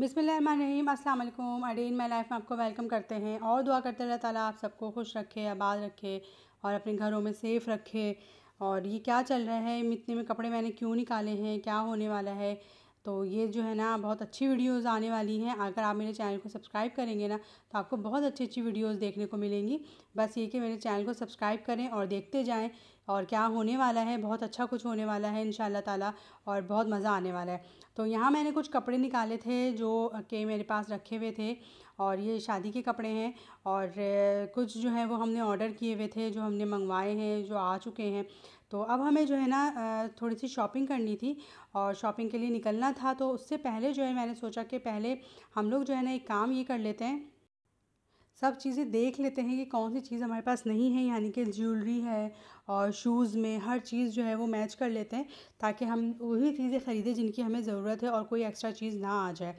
बिसमीम अस्सलाम वालेकुम अडीन माई लाइफ में आपको वेलकम करते हैं और दुआ करते अल्लाह ताला आप सबको खुश रखे आबाद रखे और अपने घरों में सेफ़ रखे और ये क्या चल रहा है इतने में कपड़े मैंने क्यों निकाले हैं क्या होने वाला है तो ये जो है ना बहुत अच्छी वीडियोस आने वाली हैं अगर आप मेरे चैनल को सब्सक्राइब करेंगे ना तो आपको बहुत अच्छी अच्छी वीडियोस देखने को मिलेंगी बस ये कि मेरे चैनल को सब्सक्राइब करें और देखते जाएं और क्या होने वाला है बहुत अच्छा कुछ होने वाला है इन ताला और बहुत मज़ा आने वाला है तो यहाँ मैंने कुछ कपड़े निकाले थे जो के मेरे पास रखे हुए थे और ये शादी के कपड़े हैं और कुछ जो है वो हमने ऑर्डर किए हुए थे जो हमने मंगवाए हैं जो आ चुके हैं तो अब हमें जो है ना थोड़ी सी शॉपिंग करनी थी और शॉपिंग के लिए निकलना था तो उससे पहले जो है मैंने सोचा कि पहले हम लोग जो है ना एक काम ये कर लेते हैं सब चीज़ें देख लेते हैं कि कौन सी चीज़ हमारे पास नहीं है यानी कि ज्वेलरी है और शूज़ में हर चीज़ जो है वो मैच कर लेते हैं ताकि हम वही चीज़ें ख़रीदें जिनकी हमें ज़रूरत है और कोई एक्स्ट्रा चीज़ ना आ जाए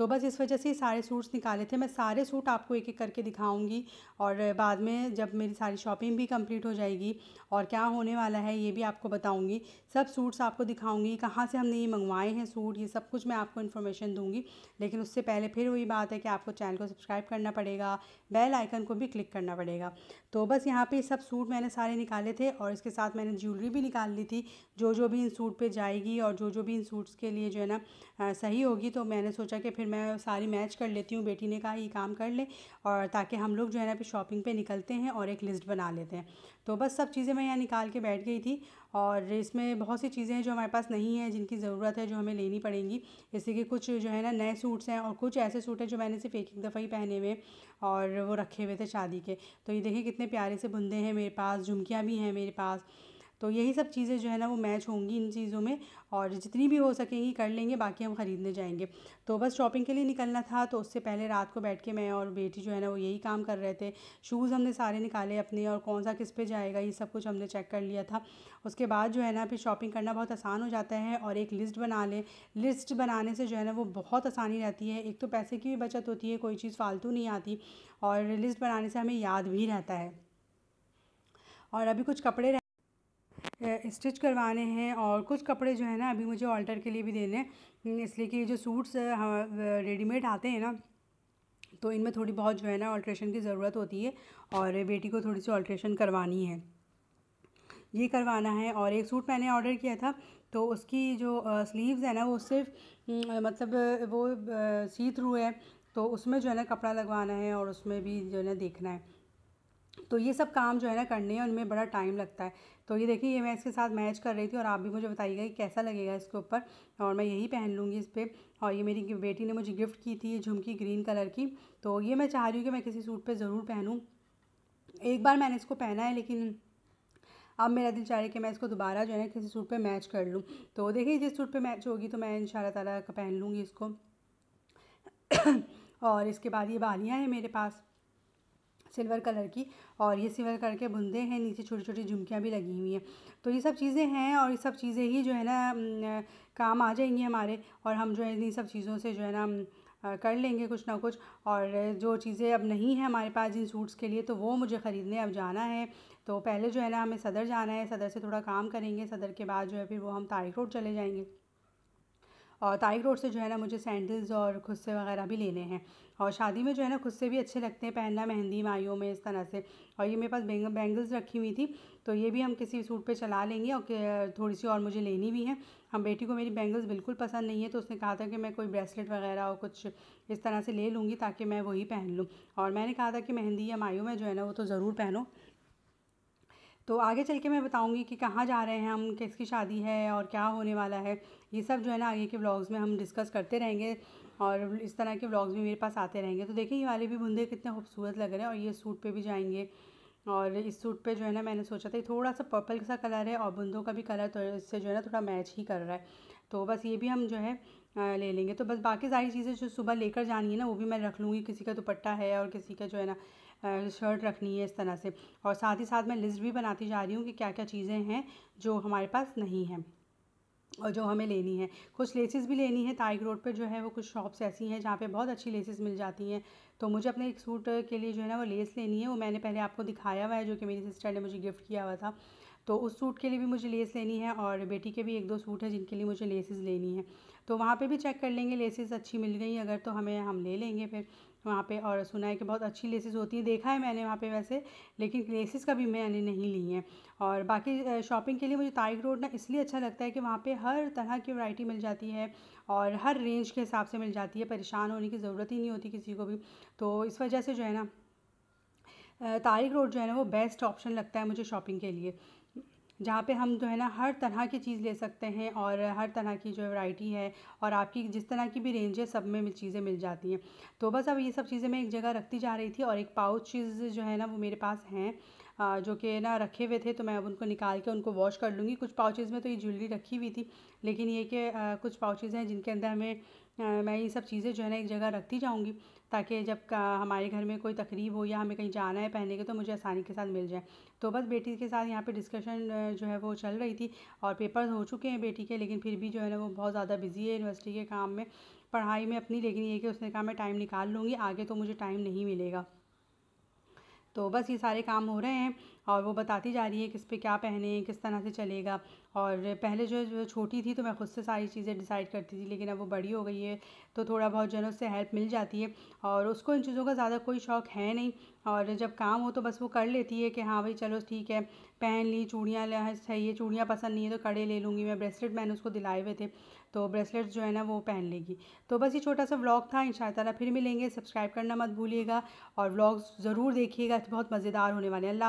तो बस इस वजह से सारे सूट्स निकाले थे मैं सारे सूट आपको एक एक करके दिखाऊंगी और बाद में जब मेरी सारी शॉपिंग भी कंप्लीट हो जाएगी और क्या होने वाला है ये भी आपको बताऊंगी सब सूट्स आपको दिखाऊंगी कहाँ से हमने ये मंगवाए हैं सूट ये सब कुछ मैं आपको इन्फॉर्मेशन दूँगी लेकिन उससे पहले फिर वही बात है कि आपको चैनल को सब्सक्राइब करना पड़ेगा बेल आइकन को भी क्लिक करना पड़ेगा तो बस यहाँ पर सब सूट मैंने सारे निकाले थे और इसके साथ मैंने ज्वेलरी भी निकाल ली थी जो जो भी इन सूट पर जाएगी और जो जो भी इन सूट्स के लिए जो है ना सही होगी तो मैंने सोचा कि फिर मैं सारी मैच कर लेती हूँ बेटी ने कहा ये काम कर ले और ताकि हम लोग जो है ना फिर शॉपिंग पे निकलते हैं और एक लिस्ट बना लेते हैं तो बस सब चीज़ें मैं यहाँ निकाल के बैठ गई थी और इसमें बहुत सी चीज़ें हैं जो हमारे पास नहीं है जिनकी ज़रूरत है जो हमें लेनी पड़ेंगी जैसे कि कुछ जो है ना नए सूट्स हैं और कुछ ऐसे सूट हैं जो मैंने सिर्फ एक एक दफ़ा ही पहने हुए और वो रखे हुए थे शादी के तो ये देखें कितने प्यारे से बुंदे हैं मेरे पास झुमकियाँ भी हैं मेरे पास तो यही सब चीज़ें जो है ना वो मैच होंगी इन चीज़ों में और जितनी भी हो सकेंगी कर लेंगे बाकी हम ख़रीदने जाएंगे तो बस शॉपिंग के लिए निकलना था तो उससे पहले रात को बैठ के मैं और बेटी जो है ना वो यही काम कर रहे थे शूज़ हमने सारे निकाले अपने और कौन सा किस पे जाएगा ये सब कुछ हमने चेक कर लिया था उसके बाद जो है ना फिर शॉपिंग करना बहुत आसान हो जाता है और एक लिस्ट बना लें लिस्ट बनाने से जो है ना वो बहुत आसानी रहती है एक तो पैसे की भी बचत होती है कोई चीज़ फालतू नहीं आती और लिस्ट बनाने से हमें याद भी रहता है और अभी कुछ कपड़े स्टिच करवाने हैं और कुछ कपड़े जो है ना अभी मुझे ऑल्टर के लिए भी देने हैं इसलिए कि जो सूट्स हाँ, रेडीमेड आते हैं ना तो इनमें थोड़ी बहुत जो है ना ऑल्ट्रेशन की ज़रूरत होती है और बेटी को थोड़ी सी ऑल्ट्रेशन करवानी है ये करवाना है और एक सूट मैंने ऑर्डर किया था तो उसकी जो स्लीव्स है ना वो सिर्फ मतलब वो सी थ्रू है तो उसमें जो है ना कपड़ा लगवाना है और उसमें भी जो है ना देखना है तो ये सब काम जो है ना करने हैं उनमें बड़ा टाइम लगता है तो ये देखिए ये मैं इसके साथ मैच कर रही थी और आप भी मुझे बताइएगा कि कैसा लगेगा इसके ऊपर और मैं यही पहन लूँगी इस पर और ये मेरी बेटी ने मुझे गिफ्ट की थी ये झुमकी ग्रीन कलर की तो ये मैं चाह रही हूँ कि मैं किसी सूट पर ज़रूर पहनूँ एक बार मैंने इसको पहना है लेकिन अब मेरा दिल चाह रहा है कि मैं इसको दोबारा जो है ना किसी सूट पर मैच कर लूँ तो देखिए जिस सूट पर मैच होगी तो मैं इन ताला पहन लूँगी इसको और इसके बाद ये बालियाँ हैं मेरे पास सिल्वर कलर की और ये सिल्वर कलर के बुंदे हैं नीचे छोटी छोटी झुमकियाँ भी लगी हुई हैं तो ये सब चीज़ें हैं और ये सब चीज़ें ही जो है ना काम आ जाएंगी हमारे और हम जो है इन सब चीज़ों से जो है ना कर लेंगे कुछ ना कुछ और जो चीज़ें अब नहीं है हमारे पास जिन सूट्स के लिए तो वो मुझे ख़रीदने अब जाना है तो पहले जो है ना हमें सदर जाना है सदर से थोड़ा काम करेंगे सदर के बाद जो है फिर वो हम तारिक रोड चले जाएंगे और तारिक रोड से जो है ना मुझे सैंडल्स और खुस्से वगैरह भी लेने हैं और शादी में जो है ना खुस्से भी अच्छे लगते हैं पहनना मेहंदी माइयों में इस तरह से और ये मेरे पास बैंगल्स रखी हुई थी तो ये भी हम किसी सूट पे चला लेंगे और थोड़ी सी और मुझे लेनी भी है हम बेटी को मेरी बैंगल्स बिल्कुल पसंद नहीं है तो उसने कहा था कि मैं कोई ब्रेसलेट वगैरह और कुछ इस तरह से ले लूँगी ताकि मैं वही पहन लूँ और मैंने कहा था कि मेहंदी या मायू में जो है ना वो तो ज़रूर पहनो तो आगे चल के मैं बताऊँगी कि कहाँ जा रहे हैं हम किसकी शादी है और क्या होने वाला है ये सब जो है ना आगे के ब्लॉग्स में हम डिस्कस करते रहेंगे और इस तरह के ब्लॉग्स भी मेरे पास आते रहेंगे तो देखिए ये वाले भी बुंदे कितने खूबसूरत लग रहे हैं और ये सूट पर भी जाएंगे और इस सूट पर जो है ना मैंने सोचा था थोड़ा सा पर्पल सा कलर है और बुंदों का भी कलर तो इससे जो है ना थोड़ा मैच ही कर रहा है तो बस ये भी हम जो है ले लेंगे तो बस बाकी सारी चीज़ें जो सुबह लेकर जानी है ना वो भी मैं रख लूँगी किसी का दुपट्टा है और किसी का जो है ना शर्ट रखनी है इस तरह से और साथ ही साथ मैं लिस्ट भी बनाती जा रही हूँ कि क्या क्या चीज़ें हैं जो हमारे पास नहीं हैं और जो हमें लेनी है कुछ लेसेस भी लेनी है ताइक रोड पे जो है वो कुछ शॉप्स ऐसी हैं जहाँ पे बहुत अच्छी लेसेस मिल जाती हैं तो मुझे अपने एक सूट के लिए जो है ना वो लेस लेनी है वो मैंने पहले आपको दिखाया हुआ है जो कि मेरी सिस्टर ने मुझे गिफ्ट किया हुआ था तो उस सूट के लिए भी मुझे लेस लेनी है और बेटी के भी एक दो सूट है जिनके लिए मुझे लेसेस लेनी है तो वहाँ पे भी चेक कर लेंगे लेसेस अच्छी मिल गई अगर तो हमें हम ले लेंगे फिर वहाँ पे और सुना है कि बहुत अच्छी लेसेस होती हैं देखा है मैंने वहाँ पे वैसे लेकिन लेसेस भी मैंने नहीं ली हैं और बाकी शॉपिंग के लिए मुझे तारिक रोड ना इसलिए अच्छा लगता है कि वहाँ पे हर तरह की वैरायटी मिल जाती है और हर रेंज के हिसाब से मिल जाती है परेशान होने की ज़रूरत ही नहीं होती किसी को भी तो इस वजह से जो है ना तारिक रोड जो है ना वो बेस्ट ऑप्शन लगता है मुझे शॉपिंग के लिए जहाँ पे हम जो है ना हर तरह की चीज़ ले सकते हैं और हर तरह की जो वैरायटी है और आपकी जिस तरह की भी रेंज है सब में चीज़ें मिल जाती हैं तो बस अब ये सब चीज़ें मैं एक जगह रखती जा रही थी और एक चीज़ जो है ना वो मेरे पास हैं जो कि ना रखे हुए थे तो मैं अब उनको निकाल के उनको वॉश कर लूँगी कुछ पाउचेज़ में तो ये ज्वेलरी रखी हुई थी लेकिन ये कि कुछ पाउचेज़ हैं जिनके अंदर हमें मैं ये सब चीज़ें जो है ना एक जगह रखती जाऊँगी ताकि जब हमारे घर में कोई तकरीब हो या हमें कहीं जाना है पहनने के तो मुझे आसानी के साथ मिल जाए तो बस बेटी के साथ यहाँ पे डिस्कशन जो है वो चल रही थी और पेपर्स हो चुके हैं बेटी के लेकिन फिर भी जो है ना वो बहुत ज़्यादा बिजी है यूनिवर्सिटी के काम में पढ़ाई में अपनी लेकिन ये कि उसने कहा मैं टाइम निकाल लूँगी आगे तो मुझे टाइम नहीं मिलेगा तो बस ये सारे काम हो रहे हैं और वो बताती जा रही है किस पे क्या पहने किस तरह से चलेगा और पहले जो है छोटी थी तो मैं खुद से सारी चीज़ें डिसाइड करती थी लेकिन अब वो बड़ी हो गई है तो थोड़ा बहुत जो है उससे हेल्प मिल जाती है और उसको इन चीज़ों का ज़्यादा कोई शौक़ है नहीं और जब काम हो तो बस वो कर लेती है कि हाँ भाई चलो ठीक है पहन ली चूड़ियाँ सही है चूड़ियाँ पसंद नहीं है तो कड़े ले लूँगी मैं ब्रेसलेट मैंने उसको दिलाए हुए थे तो ब्रेसलेट जो है ना वो पहन लेगी तो बस ये छोटा सा व्लॉग था इन फिर मिलेंगे सब्सक्राइब करना मत भूलिएगा और व्लॉग्स ज़रूर देखिएगा बहुत मज़ेदार होने वाले हैं